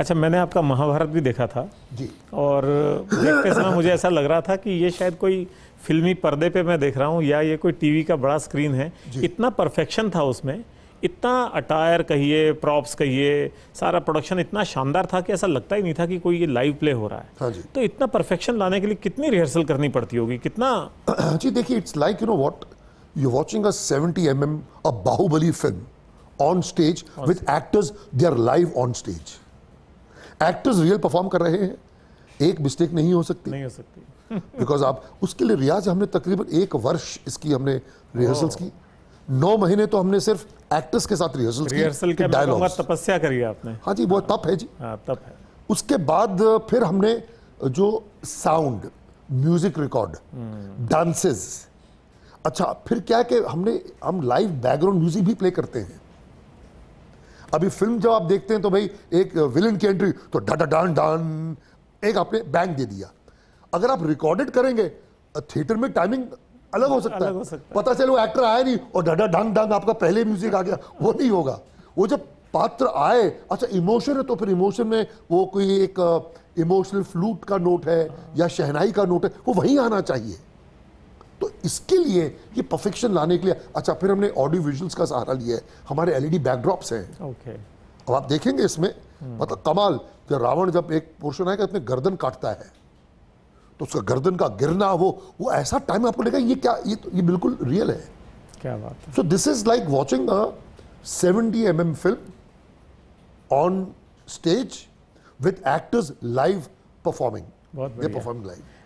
अच्छा मैंने आपका महाभारत भी देखा था जी और देखते समय मुझे ऐसा लग रहा था कि ये शायद कोई फिल्मी पर्दे पे मैं देख रहा हूँ या ये कोई टीवी का बड़ा स्क्रीन है इतना परफेक्शन था उसमें इतना अटायर कहिए प्रॉप्स कहिए सारा प्रोडक्शन इतना शानदार था कि ऐसा लगता ही नहीं था कि कोई ये लाइव प्ले हो रहा है हाँ जी तो इतना परफेक्शन लाने के लिए कितनी रिहर्सल करनी पड़ती होगी कितना जी देखिए it's like you know what you watching a 70 MM a Baahubali film on stage with actors they are live on stage actors real perform कर रहे हैं एक मिस्टेक नहीं हो सकती नहीं हो सकती बिकॉज आप उसके लिए रियाज हमने तकरीबन एक वर्ष इसकी हमने रिहर्सल्स की नौ महीने तो हमने सिर्फ एक्टर्स के साथ रिहर्सल रिहर्सल के डायलॉग तपस्या करी आपने हाँ जी वो हाँ। तप है जी हाँ तप है उसके बाद फिर हमने जो साउंड म्यूजिक रिकॉर्ड डांसेस अच्छा फिर क्या है कि हमने हम लाइव बैकग्राउंड म्यूजिक भी प्ले करते हैं अभी फिल्म जब आप देखते हैं तो भाई एक विलन की एंट्री तो डाटा डान डान एक आपने बैंक दे दिया अगर आप रिकॉर्डेड करेंगे थिएटर में टाइमिंग अलग हो सकता अलग है हो सकता पता चले वो एक्टर आया नहीं और डाटा डांग डांग आपका पहले म्यूजिक आ गया वो नहीं होगा वो जब पात्र आए अच्छा इमोशन है तो फिर इमोशन में वो कोई एक इमोशनल फ्लूट का नोट है या शहनाई का नोट है वो वहीं आना चाहिए इसके लिए ये परफेक्शन लाने के लिए अच्छा फिर हमने ऑडियो विजुअल्स का सहारा लिया है हमारे एलईडी बैकड्रॉप्स हैं ओके अब आप देखेंगे इसमें hmm. मतलब कमाल जब रावण जब एक पोर्शन आएगा इसमें गर्दन काटता है तो उसका गर्दन का गिरना वो वो ऐसा टाइम आपको लगेगा ये क्या ये तो, ये बिल्कुल रियल है क्या बात है so this is like watching a seventy M M film on stage with actors live performing performing live